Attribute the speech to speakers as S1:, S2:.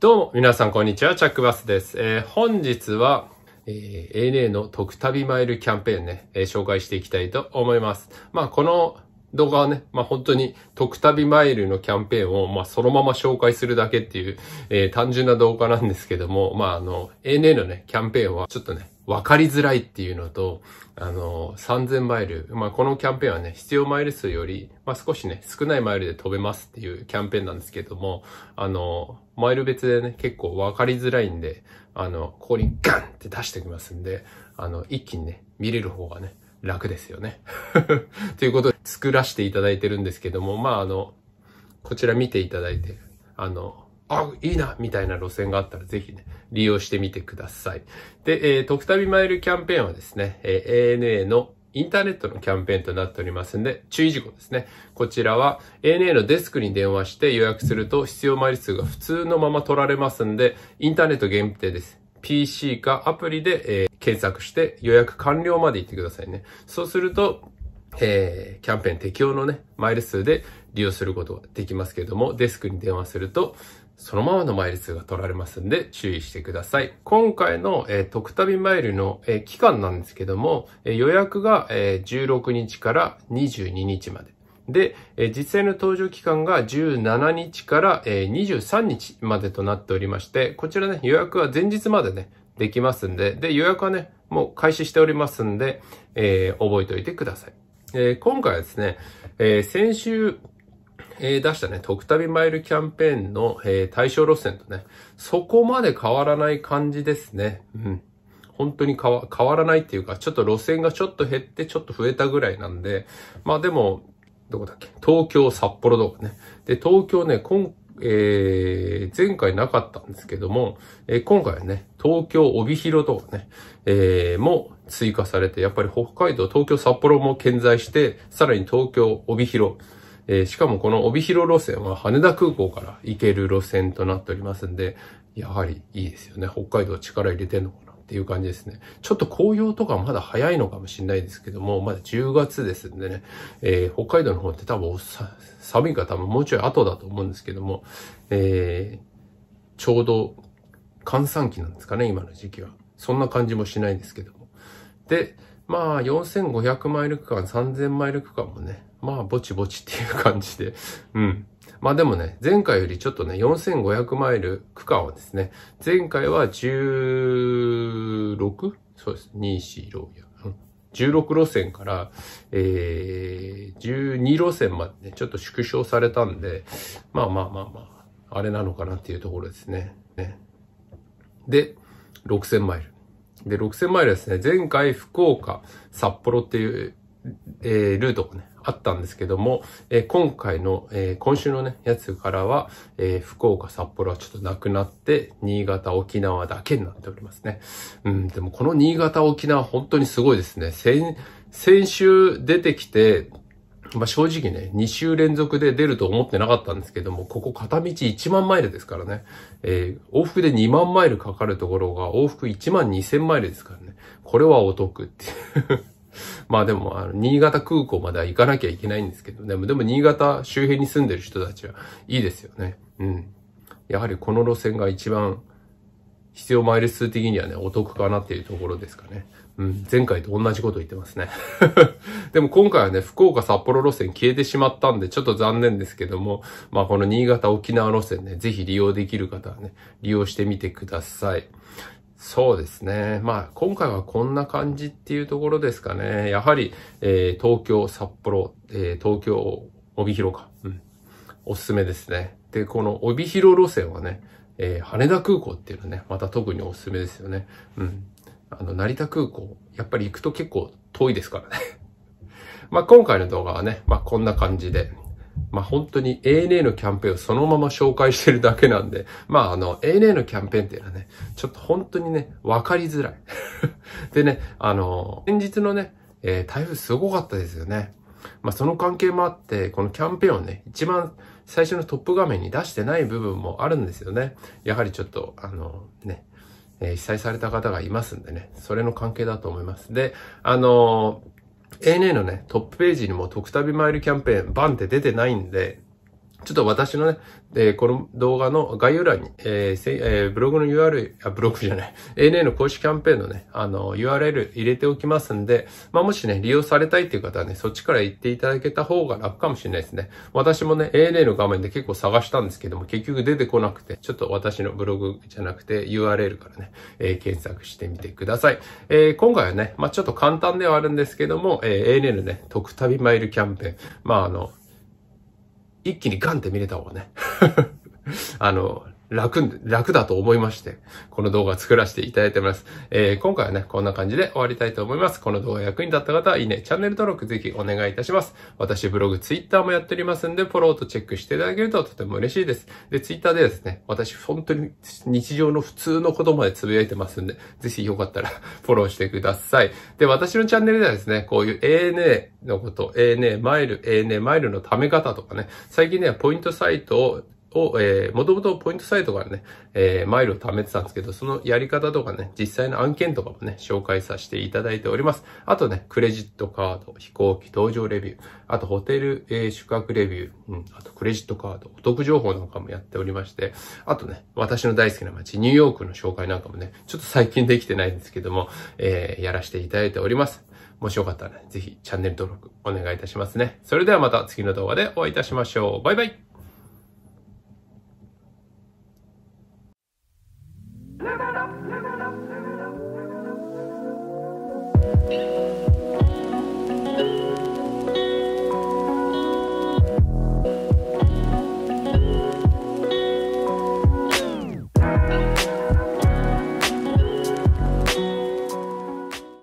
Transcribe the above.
S1: どうも、皆さん、こんにちは。チャックバスです。えー、本日は、えー、ANA の特旅マイルキャンペーンね、えー、紹介していきたいと思います。まあ、この動画はね、まあ本当に特旅マイルのキャンペーンを、まあそのまま紹介するだけっていう、えー、単純な動画なんですけども、まああの、ANA のね、キャンペーンはちょっとね、分かりづらいっていうのと、あの、3000マイル。まあ、このキャンペーンはね、必要マイル数より、まあ、少しね、少ないマイルで飛べますっていうキャンペーンなんですけども、あの、マイル別でね、結構分かりづらいんで、あの、ここにガンって出しておきますんで、あの、一気にね、見れる方がね、楽ですよね。ということで、作らせていただいてるんですけども、まあ、あの、こちら見ていただいて、あの、あ、いいな、みたいな路線があったらぜひね、利用してみてください。で、えー、特旅マイルキャンペーンはですね、えー、ANA のインターネットのキャンペーンとなっておりますんで、注意事項ですね。こちらは ANA のデスクに電話して予約すると必要マイル数が普通のまま取られますんで、インターネット限定です。PC かアプリで、えー、検索して予約完了まで行ってくださいね。そうすると、えー、キャンペーン適用のね、マイル数で利用することができますけれども、デスクに電話すると、そのままのマイル数が取られますんで注意してください。今回の、特旅マイルの、期間なんですけども、予約が、16日から22日まで。で、実際の搭乗期間が17日から、23日までとなっておりまして、こちらね、予約は前日までね、できますんで、で、予約はね、もう開始しておりますんで、えー、覚えておいてください。えー、今回はですね、えー、先週、えー、出したね、特旅マイルキャンペーンの、えー、対象路線とね、そこまで変わらない感じですね。うん。本当に変わ変わらないっていうか、ちょっと路線がちょっと減って、ちょっと増えたぐらいなんで、まあでも、どこだっけ東京、札幌とかね。で、東京ね、今、えー、前回なかったんですけども、えー、今回はね、東京、帯広とかね、えー、も追加されて、やっぱり北海道、東京、札幌も健在して、さらに東京、帯広、えー、しかもこの帯広路線は羽田空港から行ける路線となっておりますんで、やはりいいですよね。北海道力入れてんのかなっていう感じですね。ちょっと紅葉とかまだ早いのかもしれないですけども、まだ10月ですんでね、えー、北海道の方って多分寒いか多分もうちょい後だと思うんですけども、えー、ちょうど閑散期なんですかね、今の時期は。そんな感じもしないんですけども。で、まあ、4500マイル区間、3000マイル区間もね、まあ、ぼちぼちっていう感じで、うん。まあでもね、前回よりちょっとね、4500マイル区間はですね、前回は 16? そうです。2、4、6、16路線から、えー、12路線までね、ちょっと縮小されたんで、まあまあまあまあ、あれなのかなっていうところですね。ねで、6000マイル。で、6000マイルですね。前回福岡、札幌っていう、えー、ルートがね、あったんですけども、えー、今回の、えー、今週のね、やつからは、えー、福岡、札幌はちょっとなくなって、新潟、沖縄だけになっておりますね。うん、でもこの新潟、沖縄、本当にすごいですね。先、先週出てきて、まあ、正直ね、2週連続で出ると思ってなかったんですけども、ここ片道1万マイルですからね。えー、往復で2万マイルかかるところが往復1万2000マイルですからね。これはお得っていう まあでも、あの、新潟空港までは行かなきゃいけないんですけど、でも、でも新潟周辺に住んでる人たちはいいですよね。うん。やはりこの路線が一番必要マイル数的にはね、お得かなっていうところですかね。うん、前回と同じこと言ってますね でも今回はね、福岡札幌路線消えてしまったんで、ちょっと残念ですけども、まあこの新潟沖縄路線ね、ぜひ利用できる方はね、利用してみてください。そうですね。まあ、今回はこんな感じっていうところですかね。やはり、えー、東京、札幌、えー、東京、帯広か。うん。おすすめですね。で、この帯広路線はね、えー、羽田空港っていうのね、また特におすすめですよね。うん。あの、成田空港、やっぱり行くと結構遠いですからね まあ今回の動画はね、まあこんな感じで、まあ本当に ANA のキャンペーンをそのまま紹介してるだけなんで、まああの ANA のキャンペーンっていうのはね、ちょっと本当にね、わかりづらい でね、あの、先日のね、えー、台風すごかったですよね。まあその関係もあって、このキャンペーンをね、一番最初のトップ画面に出してない部分もあるんですよね。やはりちょっと、あの、ね、えー、被災された方がいますんでね、それの関係だと思います。で、あのー、ANA のね、トップページにも特旅マイルキャンペーンバンって出てないんで、ちょっと私のね、えー、この動画の概要欄に、えーえー、ブログの URL、あ、ブログじゃない、ANA の公式キャンペーンのね、あの、URL 入れておきますんで、まあ、もしね、利用されたいっていう方はね、そっちから行っていただけた方が楽かもしれないですね。私もね、ANA の画面で結構探したんですけども、結局出てこなくて、ちょっと私のブログじゃなくて URL からね、えー、検索してみてください。えー、今回はね、まあ、ちょっと簡単ではあるんですけども、えー、ANA のね、特旅マイルキャンペーン、まあ、あの、一気にガンって見れた方がね あの、楽、楽だと思いまして、この動画を作らせていただいてます。えー、今回はね、こんな感じで終わりたいと思います。この動画役に立った方は、いいね、チャンネル登録ぜひお願いいたします。私、ブログ、ツイッターもやっておりますんで、フォローとチェックしていただけるととても嬉しいです。で、ツイッターでですね、私、本当に日常の普通のことまでつぶやいてますんで、ぜひよかったら フォローしてください。で、私のチャンネルではですね、こういう ANA のこと、ANA マイル、ANA マイルのため方とかね、最近ではポイントサイトをを、えー、もともとポイントサイトからね、えー、マイルを貯めてたんですけど、そのやり方とかね、実際の案件とかもね、紹介させていただいております。あとね、クレジットカード、飛行機搭乗レビュー、あとホテル、えー、宿泊レビュー、うん、あとクレジットカード、お得情報なんかもやっておりまして、あとね、私の大好きな街、ニューヨークの紹介なんかもね、ちょっと最近できてないんですけども、えー、やらせていただいております。もしよかったらね、ぜひチャンネル登録お願いいたしますね。それではまた次の動画でお会いいたしましょう。バイバイ